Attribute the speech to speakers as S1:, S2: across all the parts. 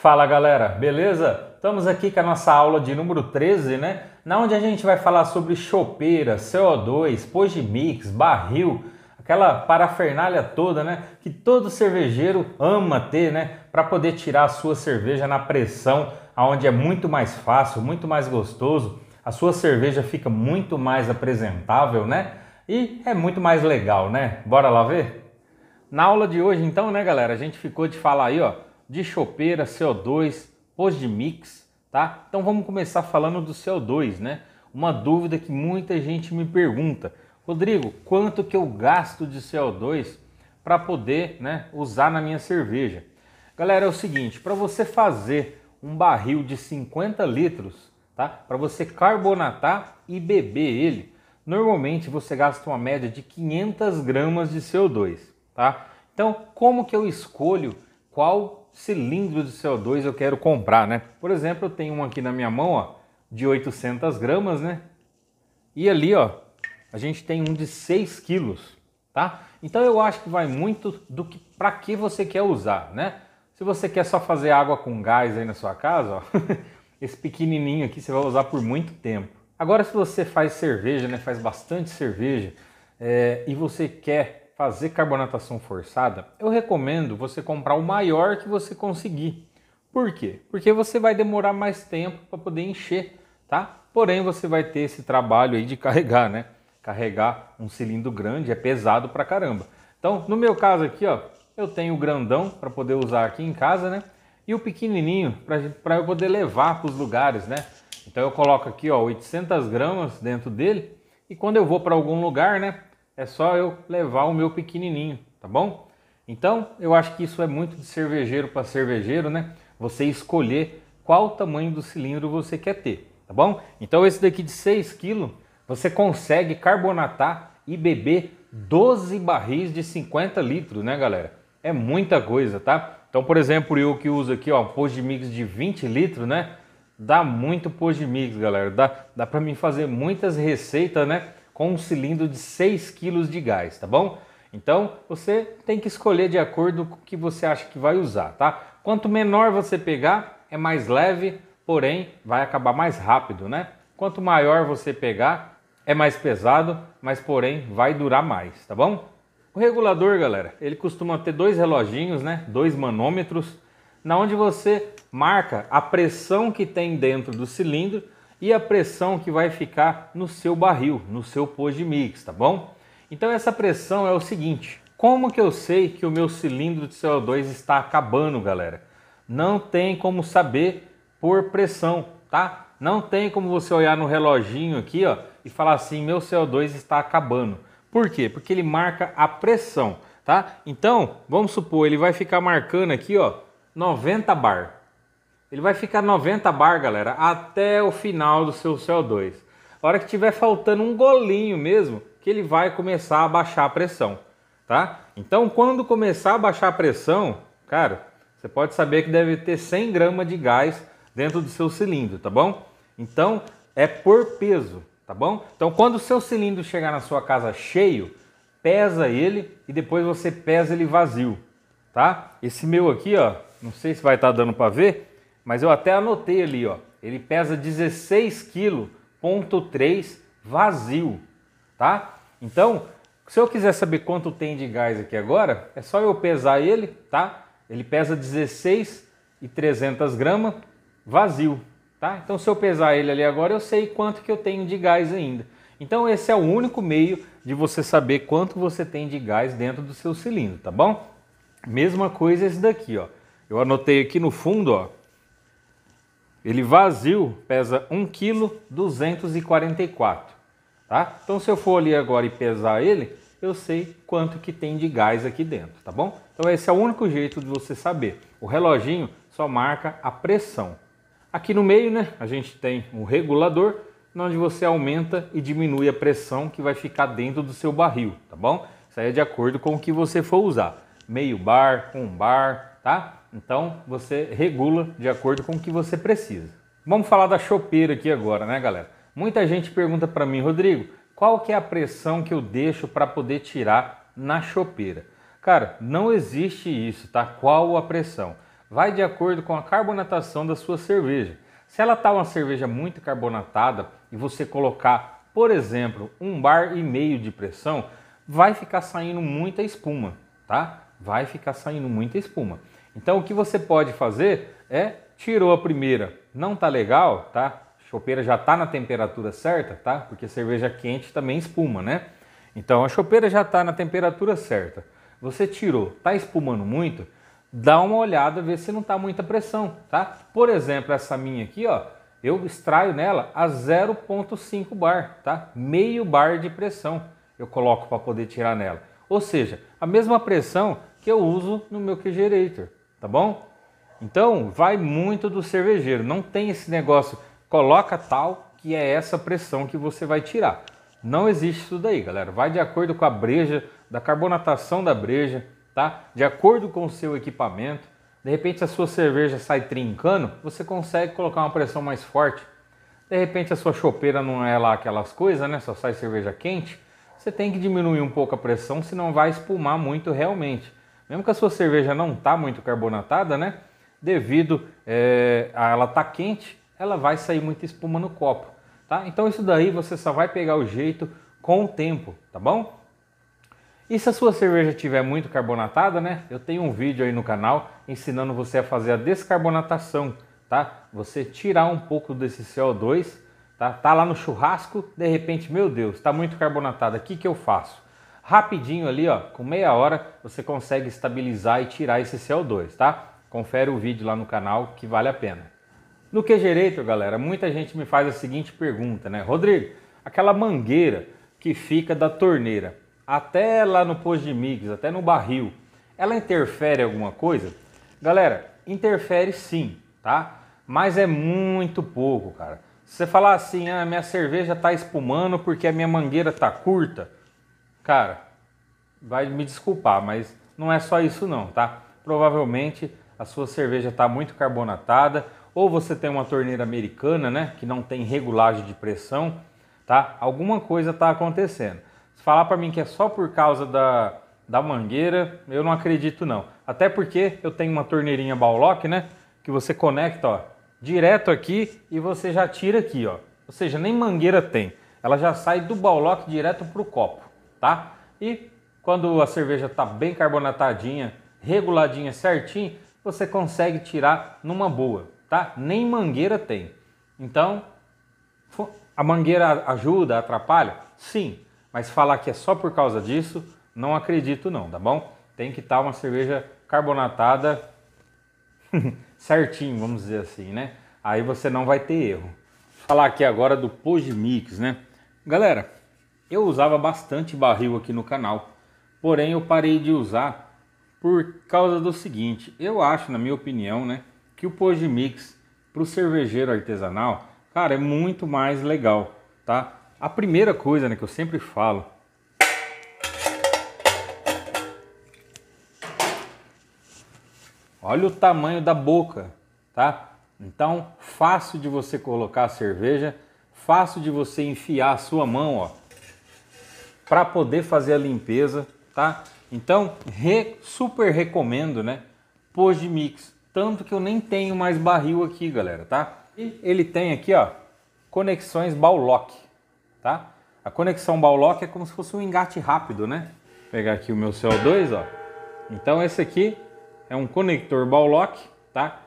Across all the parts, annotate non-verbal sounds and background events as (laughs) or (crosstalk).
S1: Fala galera, beleza? Estamos aqui com a nossa aula de número 13, né? Na onde a gente vai falar sobre chopeira, CO2, pôs de mix, barril, aquela parafernália toda, né? Que todo cervejeiro ama ter, né? Para poder tirar a sua cerveja na pressão, aonde é muito mais fácil, muito mais gostoso, a sua cerveja fica muito mais apresentável, né? E é muito mais legal, né? Bora lá ver? Na aula de hoje, então, né, galera, a gente ficou de falar aí, ó de chopeira, co 2 hoje pós-de-mix, tá? Então vamos começar falando do CO2, né? Uma dúvida que muita gente me pergunta. Rodrigo, quanto que eu gasto de CO2 para poder né, usar na minha cerveja? Galera, é o seguinte, para você fazer um barril de 50 litros, tá? para você carbonatar e beber ele, normalmente você gasta uma média de 500 gramas de CO2. Tá? Então, como que eu escolho qual cilindro de CO2 eu quero comprar, né? Por exemplo, eu tenho um aqui na minha mão, ó, de 800 gramas, né? E ali, ó, a gente tem um de 6 quilos, tá? Então eu acho que vai muito do que para que você quer usar, né? Se você quer só fazer água com gás aí na sua casa, ó, (laughs) esse pequenininho aqui você vai usar por muito tempo. Agora, se você faz cerveja, né, faz bastante cerveja, é, e você quer fazer carbonatação forçada, eu recomendo você comprar o maior que você conseguir. Por quê? Porque você vai demorar mais tempo para poder encher, tá? Porém, você vai ter esse trabalho aí de (laughs) carregar, né? Carregar um cilindro grande é pesado pra caramba. Então, no meu caso aqui, ó, eu tenho o grandão para poder usar aqui em casa, né? E o pequenininho para eu poder levar para os lugares, né? Então eu coloco aqui, ó, 800 gramas dentro dele e quando eu vou para algum lugar, né? é só eu levar o meu pequenininho, tá bom? Então, eu acho que isso é muito de cervejeiro para cervejeiro, né? Você escolher qual tamanho do cilindro você quer ter, tá bom? Então, esse daqui de 6 kg, você consegue carbonatar e beber 12 barris de 50 litros, né, galera? É muita coisa, tá? Então, por exemplo, eu que uso aqui, ó, um pôs de mix de 20 litros, né? Dá muito pôs de mix, galera. Dá, dá para mim fazer muitas receitas, né? com um cilindro de 6 kg de gás, tá bom? Então você tem que escolher de acordo com o que você acha que vai usar, tá? Quanto menor você pegar, é mais leve, porém vai acabar mais rápido, né? Quanto maior você pegar, é mais pesado, mas porém vai durar mais, tá bom? O regulador, galera, ele costuma ter dois reloginhos, né? Dois manômetros, na onde você marca a pressão que tem dentro do cilindro e a pressão que vai ficar no seu barril, no seu pôr de mix, tá bom? Então essa pressão é o seguinte, como que eu sei que o meu cilindro de CO2 está acabando, galera? Não tem como saber por pressão, tá? Não tem como você olhar no reloginho aqui ó, e falar assim, meu CO2 está acabando. Por quê? Porque ele marca a pressão, tá? Então, vamos supor, ele vai ficar marcando aqui ó, 90 bar. Ele vai ficar 90 bar, galera, até o final do seu CO2. A hora que tiver faltando um golinho mesmo, que ele vai começar a baixar a pressão, tá? Então, quando começar a baixar a pressão, cara, você pode saber que deve ter 100 gramas de gás dentro do seu cilindro, tá bom? Então, é por peso, tá bom? Então, quando o seu cilindro chegar na sua casa cheio, pesa ele e depois você pesa ele vazio, tá? Esse meu aqui, ó, não sei se vai estar tá dando para ver, mas eu até anotei ali, ó. Ele pesa 16,3 kg vazio, tá? Então, se eu quiser saber quanto tem de gás aqui agora, é só eu pesar ele, tá? Ele pesa 16,300 gramas vazio, tá? Então, se eu pesar ele ali agora, eu sei quanto que eu tenho de gás ainda. Então, esse é o único meio de você saber quanto você tem de gás dentro do seu cilindro, tá bom? Mesma coisa esse daqui, ó. Eu anotei aqui no fundo, ó, ele vazio pesa 1,244 kg, tá? Então se eu for ali agora e pesar ele, eu sei quanto que tem de gás aqui dentro, tá bom? Então esse é o único jeito de você saber. O reloginho só marca a pressão. Aqui no meio, né, a gente tem um regulador, onde você aumenta e diminui a pressão que vai ficar dentro do seu barril, tá bom? Isso aí é de acordo com o que você for usar. Meio bar, um bar, tá? Então você regula de acordo com o que você precisa. Vamos falar da chopeira aqui agora, né, galera? Muita gente pergunta para mim, Rodrigo, qual que é a pressão que eu deixo para poder tirar na chopeira? Cara, não existe isso, tá? Qual a pressão? Vai de acordo com a carbonatação da sua cerveja. Se ela tá uma cerveja muito carbonatada e você colocar, por exemplo, um bar e meio de pressão, vai ficar saindo muita espuma, tá? Vai ficar saindo muita espuma. Então o que você pode fazer é tirou a primeira, não tá legal, tá? A chopeira já tá na temperatura certa, tá? Porque cerveja quente também espuma, né? Então a chopeira já tá na temperatura certa. Você tirou, tá espumando muito? Dá uma olhada, ver se não tá muita pressão, tá? Por exemplo, essa minha aqui, ó, eu extraio nela a 0.5 bar, tá? Meio bar de pressão eu coloco para poder tirar nela. Ou seja, a mesma pressão que eu uso no meu kegerator tá bom? Então, vai muito do cervejeiro. Não tem esse negócio, coloca tal que é essa pressão que você vai tirar. Não existe isso daí, galera. Vai de acordo com a breja, da carbonatação da breja, tá? De acordo com o seu equipamento. De repente a sua cerveja sai trincando, você consegue colocar uma pressão mais forte. De repente a sua chopeira não é lá aquelas coisas, né? Só sai cerveja quente. Você tem que diminuir um pouco a pressão, senão vai espumar muito realmente mesmo que a sua cerveja não está muito carbonatada, né? Devido é, a ela estar tá quente, ela vai sair muita espuma no copo, tá? Então isso daí você só vai pegar o jeito com o tempo, tá bom? E se a sua cerveja tiver muito carbonatada, né? Eu tenho um vídeo aí no canal ensinando você a fazer a descarbonatação, tá? Você tirar um pouco desse CO2, tá? Tá lá no churrasco, de repente, meu Deus, está muito carbonatada. O que que eu faço? Rapidinho ali, ó, com meia hora, você consegue estabilizar e tirar esse CO2, tá? Confere o vídeo lá no canal que vale a pena. No que Gerator, galera, muita gente me faz a seguinte pergunta, né? Rodrigo, aquela mangueira que fica da torneira até lá no posto de mix, até no barril, ela interfere alguma coisa? Galera, interfere sim, tá? Mas é muito pouco, cara. Se você falar assim, ah, minha cerveja tá espumando porque a minha mangueira tá curta, Cara, vai me desculpar, mas não é só isso não, tá? Provavelmente a sua cerveja está muito carbonatada ou você tem uma torneira americana, né, que não tem regulagem de pressão, tá? Alguma coisa está acontecendo. Se falar para mim que é só por causa da, da mangueira, eu não acredito não. Até porque eu tenho uma torneirinha Baulock, né, que você conecta, ó, direto aqui e você já tira aqui, ó. Ou seja, nem mangueira tem. Ela já sai do Baulock direto pro copo tá? E quando a cerveja está bem carbonatadinha, reguladinha certinho, você consegue tirar numa boa, tá? Nem mangueira tem. Então, a mangueira ajuda, atrapalha? Sim, mas falar que é só por causa disso, não acredito não, tá bom? Tem que estar tá uma cerveja carbonatada (laughs) certinho, vamos dizer assim, né? Aí você não vai ter erro. Falar aqui agora do Pojmix, né? Galera, eu usava bastante barril aqui no canal, porém eu parei de usar por causa do seguinte, eu acho, na minha opinião, né, que o Poji Mix para o cervejeiro artesanal, cara, é muito mais legal, tá? A primeira coisa né, que eu sempre falo, olha o tamanho da boca, tá? Então, fácil de você colocar a cerveja, fácil de você enfiar a sua mão, ó para poder fazer a limpeza, tá? Então, re, super recomendo, né? Pôs de mix, tanto que eu nem tenho mais barril aqui, galera, tá? E ele tem aqui, ó, conexões Baulock, tá? A conexão Baulock é como se fosse um engate rápido, né? Vou pegar aqui o meu CO2, ó. Então esse aqui é um conector Baulock, tá?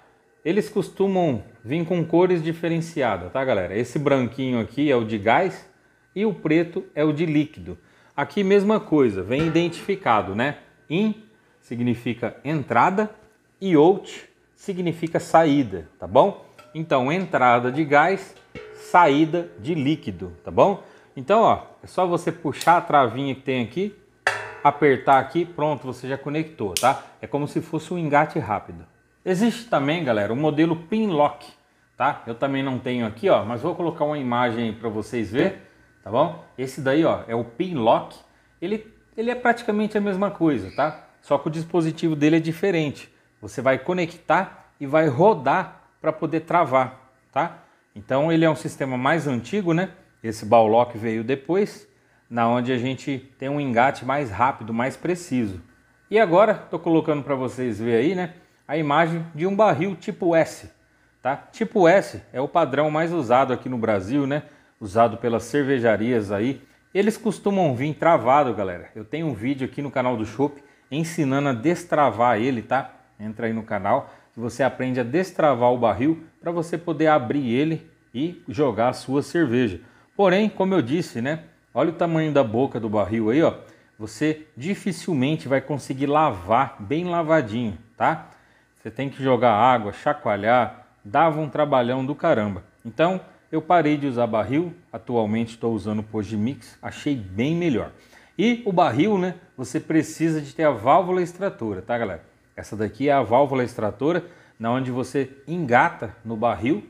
S1: Eles costumam vir com cores diferenciadas, tá, galera? Esse branquinho aqui é o de gás e o preto é o de líquido. Aqui mesma coisa, vem identificado, né? In significa entrada e out significa saída, tá bom? Então, entrada de gás, saída de líquido, tá bom? Então, ó, é só você puxar a travinha que tem aqui, apertar aqui, pronto, você já conectou, tá? É como se fosse um engate rápido. Existe também, galera, o um modelo pin lock, tá? Eu também não tenho aqui, ó, mas vou colocar uma imagem para vocês verem tá bom? Esse daí, ó, é o pin lock. Ele, ele é praticamente a mesma coisa, tá? Só que o dispositivo dele é diferente. Você vai conectar e vai rodar para poder travar, tá? Então ele é um sistema mais antigo, né? Esse ball lock veio depois, na onde a gente tem um engate mais rápido, mais preciso. E agora estou colocando para vocês ver aí, né? A imagem de um barril tipo S, tá? Tipo S é o padrão mais usado aqui no Brasil, né? usado pelas cervejarias aí, eles costumam vir travado, galera. Eu tenho um vídeo aqui no canal do Chopp ensinando a destravar ele, tá? Entra aí no canal que você aprende a destravar o barril para você poder abrir ele e jogar a sua cerveja. Porém, como eu disse, né? Olha o tamanho da boca do barril aí, ó. Você dificilmente vai conseguir lavar bem lavadinho, tá? Você tem que jogar água, chacoalhar, dava um trabalhão do caramba. Então, eu parei de usar barril, atualmente estou usando o mix achei bem melhor. E o barril, né? Você precisa de ter a válvula extratora, tá, galera? Essa daqui é a válvula extratora, na onde você engata no barril.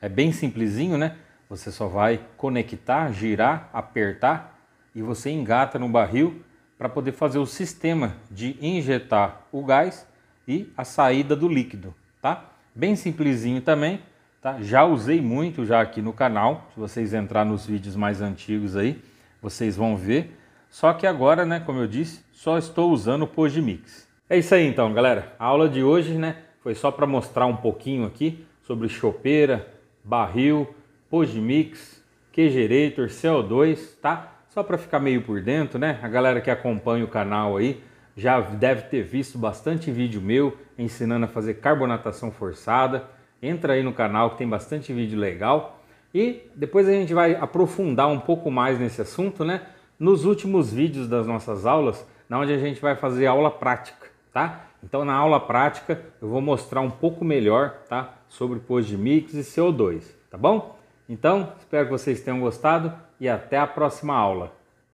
S1: É bem simplesinho, né? Você só vai conectar, girar, apertar e você engata no barril para poder fazer o sistema de injetar o gás e a saída do líquido, tá? Bem simplesinho também. Tá? Já usei muito já aqui no canal, se vocês entrar nos vídeos mais antigos aí, vocês vão ver. Só que agora, né, como eu disse, só estou usando o Podmix. É isso aí então, galera. A aula de hoje, né, foi só para mostrar um pouquinho aqui sobre chopeira, barril, Podmix, Kegerator, CO2, tá? Só para ficar meio por dentro, né? A galera que acompanha o canal aí já deve ter visto bastante vídeo meu ensinando a fazer carbonatação forçada entra aí no canal que tem bastante vídeo legal. E depois a gente vai aprofundar um pouco mais nesse assunto, né? Nos últimos vídeos das nossas aulas, na onde a gente vai fazer aula prática, tá? Então na aula prática eu vou mostrar um pouco melhor, tá? Sobre mix e CO2, tá bom? Então, espero que vocês tenham gostado e até a próxima aula.